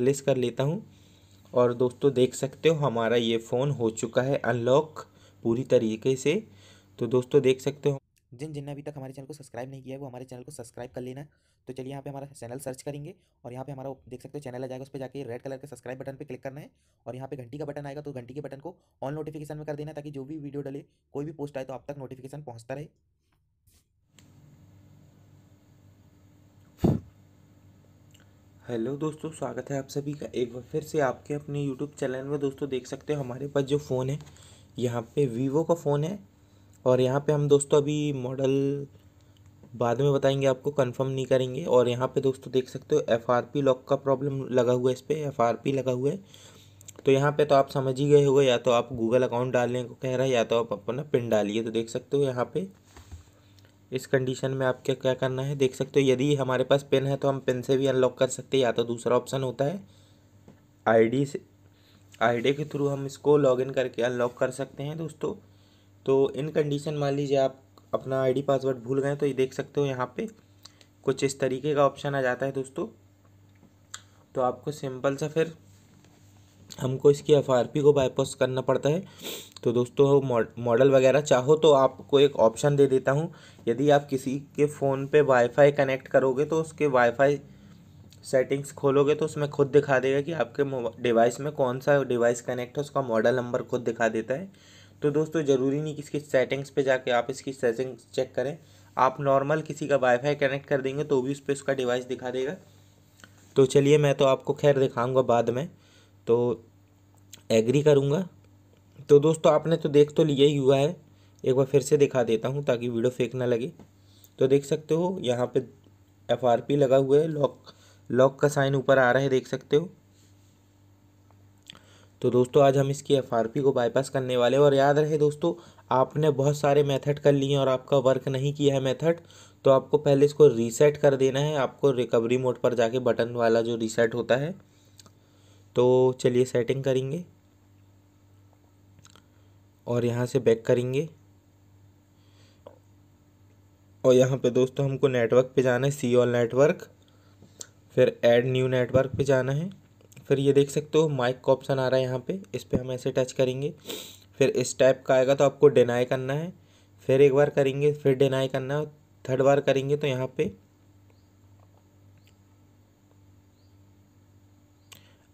release कर लेता हूँ और दोस्तों देख सकते हो हमारा ये फ़ोन हो चुका है अनलॉक पूरी तरीके से तो दोस्तों देख सकते हो जिन जिन ने अभी तक हमारे चैनल को सब्सक्राइब नहीं किया है वो हमारे चैनल को सब्सक्राइब कर लेना तो चलिए यहाँ पे हमारा चैनल सर्च करेंगे और यहाँ पे हमारा देख सकते हो चैनल आ जाएगा उस पर जाकर रेड कलर के सब्सक्राइब बटन पे क्लिक करना है और यहाँ पे घंटी का बटन आएगा तो घंटी के बटन को ऑन नोटिफिकेशन में कर देना ताकि जो भी वीडियो डले कोई भी पोस्ट आए तो आप तक नोटिफिकेशन पहुँचता रहे हेलो दोस्तों स्वागत है आप सभी का एक बार फिर से आपके अपने यूट्यूब चैनल में दोस्तों देख सकते हो हमारे पास जो फ़ोन है यहाँ पे वीवो का फ़ोन है और यहाँ पे हम दोस्तों अभी मॉडल बाद में बताएंगे आपको कंफर्म नहीं करेंगे और यहाँ पे दोस्तों देख सकते हो एफ लॉक का प्रॉब्लम लगा हुआ है इस पर एफ लगा हुआ है तो यहाँ पर तो आप समझ ही गए हो या तो आप गूगल अकाउंट डालने को कह रहे हैं या तो आप अपना पिन डालिए तो देख सकते हो यहाँ पर इस कंडीशन में आपके क्या करना है देख सकते हो यदि हमारे पास पेन है तो हम पेन से भी अनलॉक कर सकते हैं या तो दूसरा ऑप्शन होता है आईडी से आईडी के थ्रू हम इसको लॉगिन करके अनलॉक कर सकते हैं दोस्तों तो इन कंडीशन मान लीजिए आप अपना आईडी पासवर्ड भूल गए तो ये देख सकते हो यहाँ पे कुछ इस तरीके का ऑप्शन आ जाता है दोस्तों तो आपको सिंपल सा फिर हमको इसकी एफ को बाईपास करना पड़ता है तो दोस्तों मॉडल वगैरह चाहो तो आपको एक ऑप्शन दे देता हूँ यदि आप किसी के फ़ोन पे वाईफाई कनेक्ट करोगे तो उसके वाईफाई सेटिंग्स खोलोगे तो उसमें खुद दिखा देगा कि आपके डिवाइस में कौन सा डिवाइस कनेक्ट है उसका मॉडल नंबर खुद दिखा देता है तो दोस्तों ज़रूरी नहीं कि इसकी सेटिंग्स पर जाके आप इसकी सेटिंग्स चेक करें आप नॉर्मल किसी का वाईफाई कनेक्ट कर देंगे तो भी उस पर उसका डिवाइस दिखा देगा तो चलिए मैं तो आपको खैर दिखाऊँगा बाद में तो एग्री करूँगा तो दोस्तों आपने तो देख तो लिया ही हुआ है एक बार फिर से दिखा देता हूँ ताकि वीडियो फेक ना लगे तो देख सकते हो यहाँ पे एफ आर पी लगा हुआ है लॉक लॉक का साइन ऊपर आ रहा है देख सकते हो तो दोस्तों आज हम इसकी एफ आर पी को बाईपास करने वाले और याद रहे दोस्तों आपने बहुत सारे मेथड कर लिए और आपका वर्क नहीं किया है मेथड तो आपको पहले इसको रीसेट कर देना है आपको रिकवरी मोड पर जाके बटन वाला जो रीसेट होता है तो चलिए सेटिंग करेंगे और यहाँ से बैक करेंगे और यहाँ पे दोस्तों हमको नेटवर्क पे जाना है सी ऑल नेटवर्क फिर ऐड न्यू नेटवर्क पे जाना है फिर ये देख सकते हो माइक का ऑप्शन आ रहा है यहाँ पे इस पर हम ऐसे टच करेंगे फिर इस टाइप का आएगा तो आपको डिनाई करना है फिर एक बार करेंगे फिर डिनाई करना है थर्ड बार करेंगे तो यहाँ पे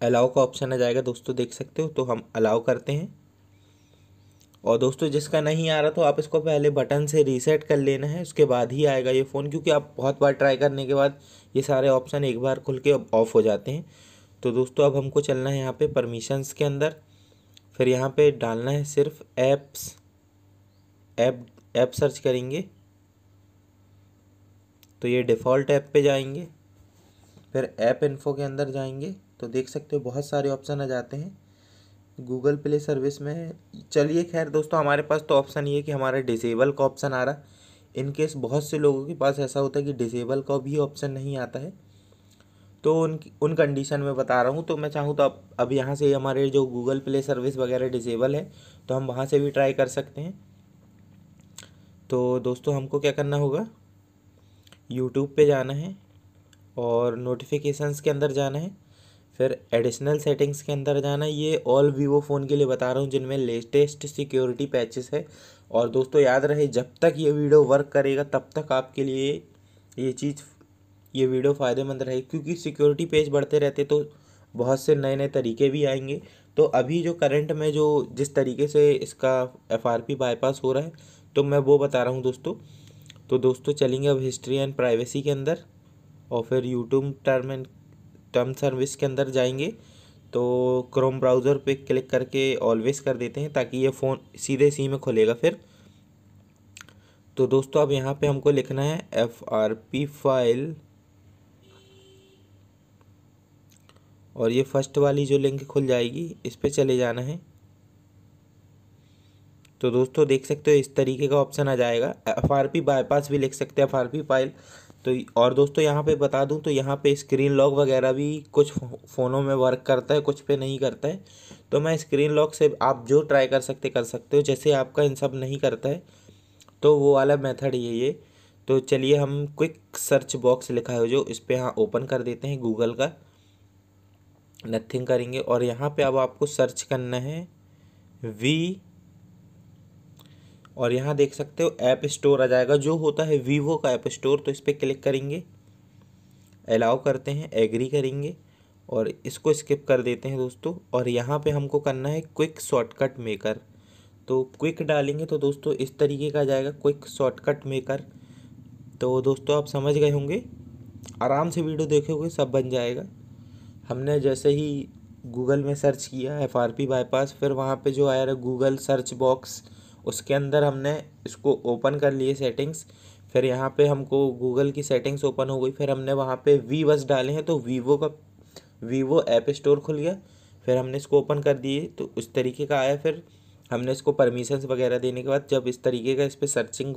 अलाउ का ऑप्शन आ जाएगा दोस्तों देख सकते हो तो हम अलाउ करते हैं और दोस्तों जिसका नहीं आ रहा तो आप इसको पहले बटन से रीसेट कर लेना है उसके बाद ही आएगा ये फ़ोन क्योंकि आप बहुत बार ट्राई करने के बाद ये सारे ऑप्शन एक बार खुल के ऑफ हो जाते हैं तो दोस्तों अब हमको चलना है यहाँ पे परमिशंस के अंदर फिर यहाँ पे डालना है सिर्फ ऐप्स ऐप ऐप सर्च करेंगे तो ये डिफ़ॉल्ट ऐप पे जाएंगे फिर ऐप इन्फो के अंदर जाएंगे तो देख सकते हो बहुत सारे ऑप्शन आ जाते हैं गूगल प्ले सर्विस में चलिए खैर दोस्तों हमारे पास तो ऑप्शन ये कि हमारा डिसेबल का ऑप्शन आ रहा है इनकेस बहुत से लोगों के पास ऐसा होता है कि डिसेबल का भी ऑप्शन नहीं आता है तो उन उन कंडीशन में बता रहा हूँ तो मैं चाहूँ तो अब अब यहाँ से हमारे जो गूगल प्ले सर्विस वगैरह डिसेबल है तो हम वहाँ से भी ट्राई कर सकते हैं तो दोस्तों हमको क्या करना होगा यूट्यूब पे जाना है और नोटिफिकेशंस के अंदर जाना है फिर एडिशनल सेटिंग्स के अंदर जाना ये ऑल वीवो फ़ोन के लिए बता रहा हूँ जिनमें लेटेस्ट सिक्योरिटी पैचेस है और दोस्तों याद रहे जब तक ये वीडियो वर्क करेगा तब तक आपके लिए ये चीज़ ये वीडियो फ़ायदेमंद रहे क्योंकि सिक्योरिटी पेज बढ़ते रहते तो बहुत से नए नए तरीके भी आएंगे तो अभी जो करंट में जो जिस तरीके से इसका एफ बाईपास हो रहा है तो मैं वो बता रहा हूँ दोस्तों तो दोस्तों चलेंगे अब हिस्ट्री एंड प्राइवेसी के अंदर और फिर YouTube term and term service के अंदर जाएंगे तो क्रोम ब्राउज़र पे क्लिक करके ऑलवेज कर देते हैं ताकि ये फ़ोन सीधे सी में खुलेगा फिर तो दोस्तों अब यहाँ पे हमको लिखना है एफ आर पी फाइल और ये फर्स्ट वाली जो लिंक खुल जाएगी इस पर चले जाना है तो दोस्तों देख सकते हो इस तरीके का ऑप्शन आ जाएगा एफ आर पी बाईपास भी लिख सकते हैं एफ आर पी फाइल तो और दोस्तों यहाँ पे बता दूँ तो यहाँ पे स्क्रीन लॉक वगैरह भी कुछ फ़ोनों में वर्क करता है कुछ पे नहीं करता है तो मैं स्क्रीन लॉक से आप जो ट्राई कर सकते कर सकते हो जैसे आपका इन सब नहीं करता है तो वो वाला मेथड ये ये तो चलिए हम क्विक सर्च बॉक्स लिखा है जो इस पर यहाँ ओपन कर देते हैं गूगल का नथिंग करेंगे और यहाँ पर अब आपको सर्च करना है वी और यहाँ देख सकते हो ऐप स्टोर आ जाएगा जो होता है वीवो का ऐप स्टोर तो इस पर क्लिक करेंगे अलाउ करते हैं एग्री करेंगे और इसको स्किप कर देते हैं दोस्तों और यहाँ पे हमको करना है क्विक शॉर्टकट मेकर तो क्विक डालेंगे तो दोस्तों इस तरीके का जाएगा क्विक शॉर्टकट मेकर तो दोस्तों आप समझ गए होंगे आराम से वीडियो देखोगे सब बन जाएगा हमने जैसे ही गूगल में सर्च किया एफ आर पी बाईपास फिर वहाँ पे जो आया रहा गूगल सर्च बॉक्स उसके अंदर हमने इसको ओपन कर लिए सेटिंग्स फिर यहाँ पे हमको गूगल की सेटिंग्स ओपन हो गई फिर हमने वहाँ पे वी बस डाले हैं तो वीवो का वीवो ऐप स्टोर खुल गया फिर हमने इसको ओपन कर दिए तो उस तरीके का आया फिर हमने इसको परमिशंस वगैरह देने के बाद जब इस तरीके का इस पर सर्चिंग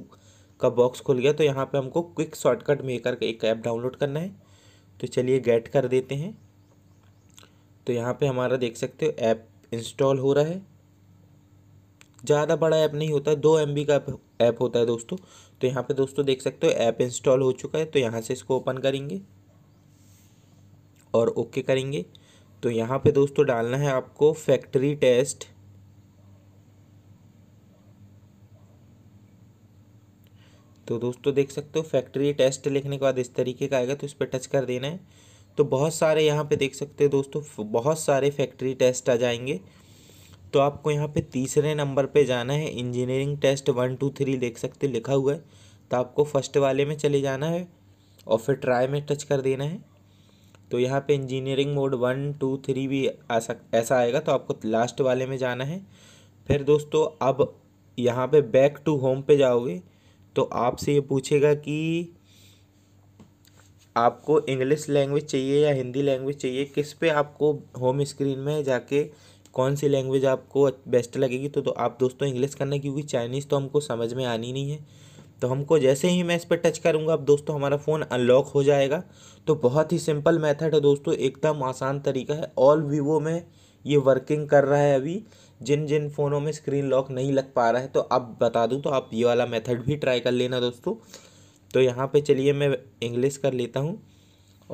का बॉक्स खुल गया तो यहाँ पे हमको क्विक शॉर्टकट मेकर का एक ऐप डाउनलोड करना है तो चलिए गेट कर देते हैं तो यहाँ पर हमारा देख सकते हो ऐप इंस्टॉल हो रहा है ज़्यादा बड़ा ऐप नहीं होता है दो एम का ऐप होता है दोस्तों तो यहाँ पे दोस्तों देख सकते हो ऐप इंस्टॉल हो चुका है तो यहाँ से इसको ओपन करेंगे और ओके करेंगे तो यहाँ पे दोस्तों डालना है आपको फैक्ट्री टेस्ट तो दोस्तों देख सकते हो फैक्ट्री टेस्ट लिखने के बाद इस तरीके का आएगा तो इस पर टच कर देना है तो बहुत सारे यहाँ पे देख सकते हो दोस्तों बहुत सारे फैक्ट्री टेस्ट आ जाएंगे तो आपको यहाँ पे तीसरे नंबर पे जाना है engineering test one two three देख सकते लिखा हुआ है तो आपको फर्स्ट वाले में चले जाना है और फिर ट्राई में टच कर देना है तो यहाँ पे engineering mode one two three भी आ सक ऐसा आएगा तो आपको लास्ट वाले में जाना है फिर दोस्तों अब यहाँ पे बैक टू होम पे जाओगे तो आपसे ये पूछेगा कि आपको इंग्लिश लैंग्वेज चाहिए या हिंदी लैंग्वेज चाहिए किस पे आपको होम स्क्रीन में जाके कौन सी लैंग्वेज आपको बेस्ट लगेगी तो, तो आप दोस्तों इंग्लिश करना क्योंकि चाइनीज़ तो हमको समझ में आनी नहीं है तो हमको जैसे ही मैं इस पर टच करूँगा अब दोस्तों हमारा फ़ोन अनलॉक हो जाएगा तो बहुत ही सिंपल मेथड है दोस्तों एकदम आसान तरीका है ऑल वीवो में ये वर्किंग कर रहा है अभी जिन जिन फ़ोनों में स्क्रीन लॉक नहीं लग पा रहा है तो आप बता दूँ तो आप ये वाला मेथड भी ट्राई कर लेना दोस्तों तो यहाँ पे चलिए मैं इंग्लिश कर लेता हूँ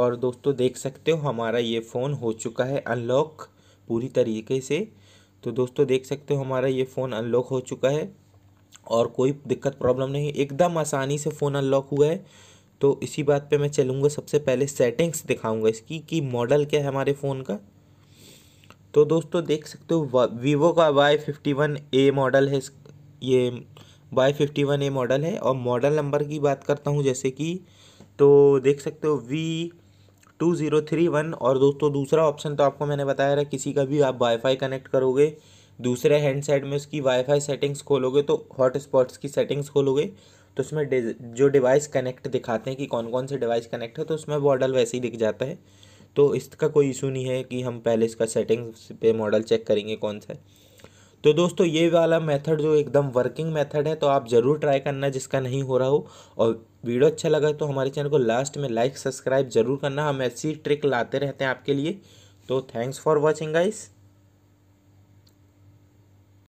और दोस्तों देख सकते हो हमारा ये फ़ोन हो चुका है अनलॉक पूरी तरीके से तो दोस्तों देख सकते हो हमारा ये फ़ोन अनलॉक हो चुका है और कोई दिक्कत प्रॉब्लम नहीं एकदम आसानी से फ़ोन अनलॉक हुआ है तो इसी बात पे मैं चलूँगा सबसे पहले सेटिंग्स दिखाऊँगा इसकी कि मॉडल क्या है हमारे फ़ोन का तो दोस्तों देख सकते हो वीवो का Y fifty one A model है ये Y fifty one A model है और मॉडल नंबर की बात करता हूँ जैसे कि तो देख सकते हो V two zero three one और दोस्तों दूसरा ऑप्शन तो आपको मैंने बताया था किसी का भी आप वाईफाई कनेक्ट करोगे दूसरे हैंडसेट में उसकी वाईफाई सेटिंग्स खोलोगे तो हॉटस्पॉट्स की सेटिंग्स खोलोगे तो उसमें जो डिवाइस कनेक्ट दिखाते हैं कि कौन कौन से डिवाइस कनेक्ट है तो उसमें मॉडल वैसे ही दिख जाता है तो इसका कोई इशू नहीं है कि हम पहले इसका सेटिंग्स पे मॉडल चेक करेंगे कौन सा है तो दोस्तों ये वाला मेथड जो एकदम वर्किंग मेथड है तो आप ज़रूर ट्राई करना जिसका नहीं हो रहा हो और वीडियो अच्छा लगा तो हमारे चैनल को लास्ट में लाइक सब्सक्राइब जरूर करना हम ऐसी ट्रिक लाते रहते हैं आपके लिए तो थैंक्स फॉर वॉचिंग गाइस